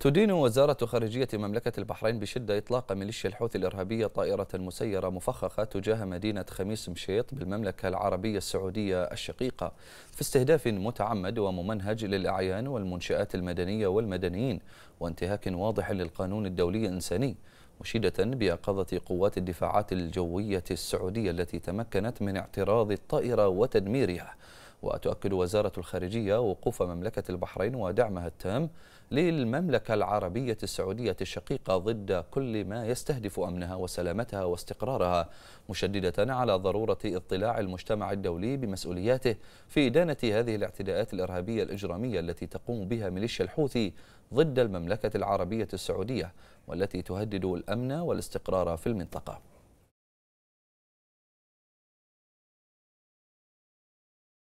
تدين وزارة خارجية مملكة البحرين بشدة إطلاق ميليشيا الحوثي الإرهابية طائرة مسيرة مفخخة تجاه مدينة خميس مشيط بالمملكة العربية السعودية الشقيقة في استهداف متعمد وممنهج للأعيان والمنشآت المدنية والمدنيين وانتهاك واضح للقانون الدولي الإنساني مشيدة بيقظة قوات الدفاعات الجوية السعودية التي تمكنت من اعتراض الطائرة وتدميرها وتؤكد وزارة الخارجية وقوف مملكة البحرين ودعمها التام للمملكة العربية السعودية الشقيقة ضد كل ما يستهدف أمنها وسلامتها واستقرارها مشددة على ضرورة اطلاع المجتمع الدولي بمسؤولياته في إدانة هذه الاعتداءات الإرهابية الإجرامية التي تقوم بها ميليشيا الحوثي ضد المملكة العربية السعودية والتي تهدد الأمن والاستقرار في المنطقة